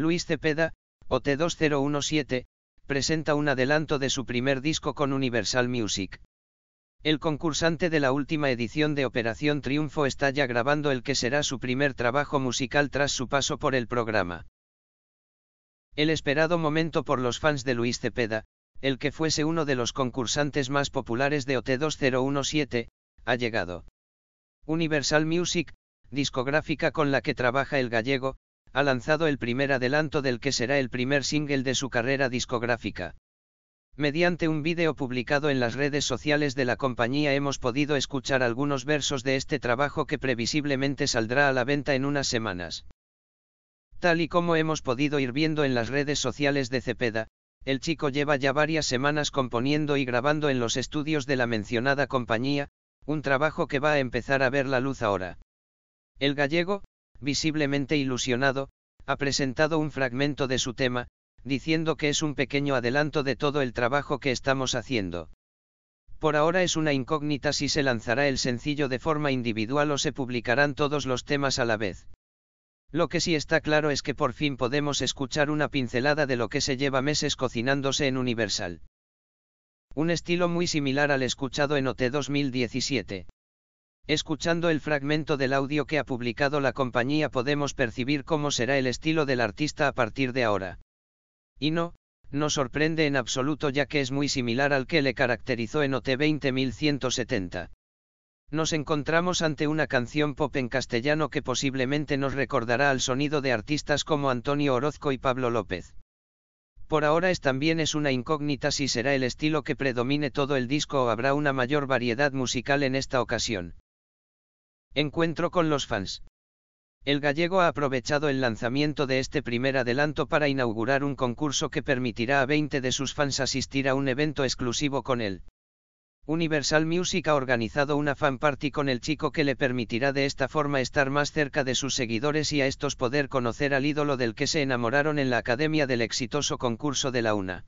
Luis Cepeda, OT2017, presenta un adelanto de su primer disco con Universal Music. El concursante de la última edición de Operación Triunfo está ya grabando el que será su primer trabajo musical tras su paso por el programa. El esperado momento por los fans de Luis Cepeda, el que fuese uno de los concursantes más populares de OT2017, ha llegado. Universal Music, discográfica con la que trabaja el gallego, ha lanzado el primer adelanto del que será el primer single de su carrera discográfica. Mediante un vídeo publicado en las redes sociales de la compañía hemos podido escuchar algunos versos de este trabajo que previsiblemente saldrá a la venta en unas semanas. Tal y como hemos podido ir viendo en las redes sociales de Cepeda, el chico lleva ya varias semanas componiendo y grabando en los estudios de la mencionada compañía, un trabajo que va a empezar a ver la luz ahora. El gallego, visiblemente ilusionado, ha presentado un fragmento de su tema, diciendo que es un pequeño adelanto de todo el trabajo que estamos haciendo. Por ahora es una incógnita si se lanzará el sencillo de forma individual o se publicarán todos los temas a la vez. Lo que sí está claro es que por fin podemos escuchar una pincelada de lo que se lleva meses cocinándose en Universal. Un estilo muy similar al escuchado en OT 2017. Escuchando el fragmento del audio que ha publicado la compañía podemos percibir cómo será el estilo del artista a partir de ahora. Y no, no sorprende en absoluto ya que es muy similar al que le caracterizó en OT 20170. Nos encontramos ante una canción pop en castellano que posiblemente nos recordará al sonido de artistas como Antonio Orozco y Pablo López. Por ahora es también es una incógnita si será el estilo que predomine todo el disco o habrá una mayor variedad musical en esta ocasión. Encuentro con los fans. El gallego ha aprovechado el lanzamiento de este primer adelanto para inaugurar un concurso que permitirá a 20 de sus fans asistir a un evento exclusivo con él. Universal Music ha organizado una fan party con el chico que le permitirá de esta forma estar más cerca de sus seguidores y a estos poder conocer al ídolo del que se enamoraron en la academia del exitoso concurso de la UNA.